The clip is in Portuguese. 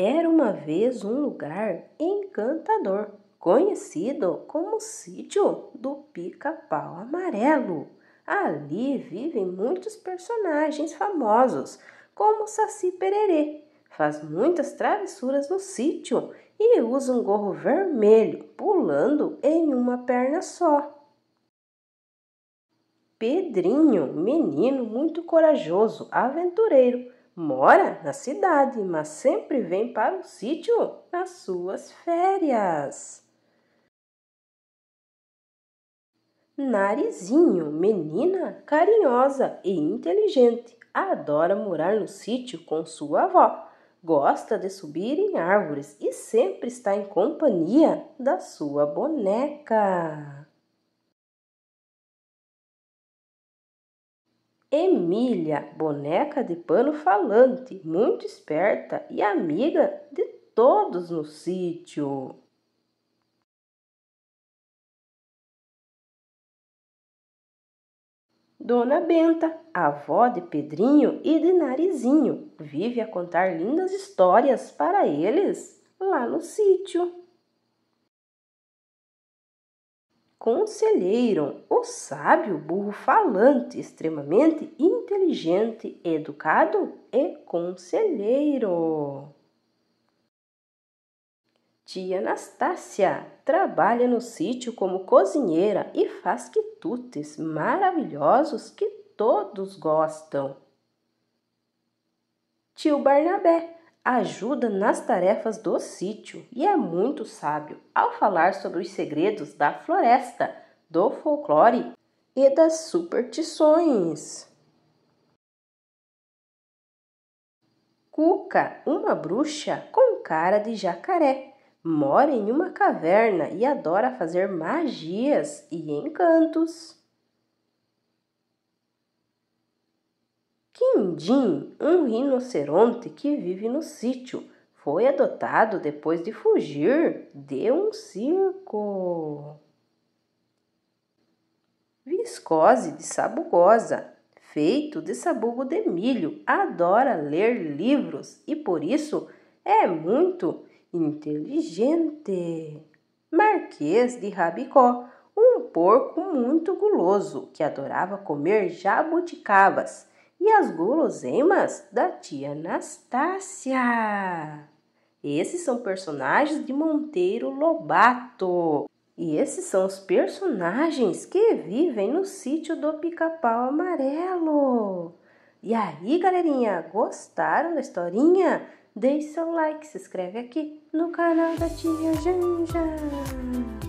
Era uma vez um lugar encantador, conhecido como Sítio do Pica-Pau Amarelo. Ali vivem muitos personagens famosos, como Saci Pererê. Faz muitas travessuras no sítio e usa um gorro vermelho, pulando em uma perna só. Pedrinho, menino muito corajoso, aventureiro, mora na cidade, mas sempre vem para o sítio nas suas férias. Narizinho, menina carinhosa e inteligente, adora morar no sítio com sua avó. Gosta de subir em árvores e sempre está em companhia da sua boneca. Emília, boneca de pano falante, muito esperta e amiga de todos no sítio. Dona Benta, avó de Pedrinho e de Narizinho, vive a contar lindas histórias para eles lá no sítio. conselheiro, o sábio burro falante, extremamente inteligente, educado e conselheiro. Tia Anastácia trabalha no sítio como cozinheira e faz quitutes maravilhosos que todos gostam. Tio Barnabé ajuda nas tarefas do sítio e é muito sábio ao falar sobre os segredos da floresta, do folclore e das superstições. Cuca, uma bruxa com cara de jacaré, mora em uma caverna e adora fazer magias e encantos. Quindim, um rinoceronte que vive no sítio, foi adotado depois de fugir de um circo. Viscose de sabugosa, feito de sabugo de milho, adora ler livros e por isso é muito inteligente. Marquês de Rabicó, um porco muito guloso que adorava comer jabuticabas e as guloseimas da tia Anastácia. Esses são personagens de Monteiro Lobato. E esses são os personagens que vivem no sítio do Pica-Pau Amarelo. E aí, galerinha, gostaram da historinha? Deixe seu like, se inscreve aqui no canal da Tia Janja.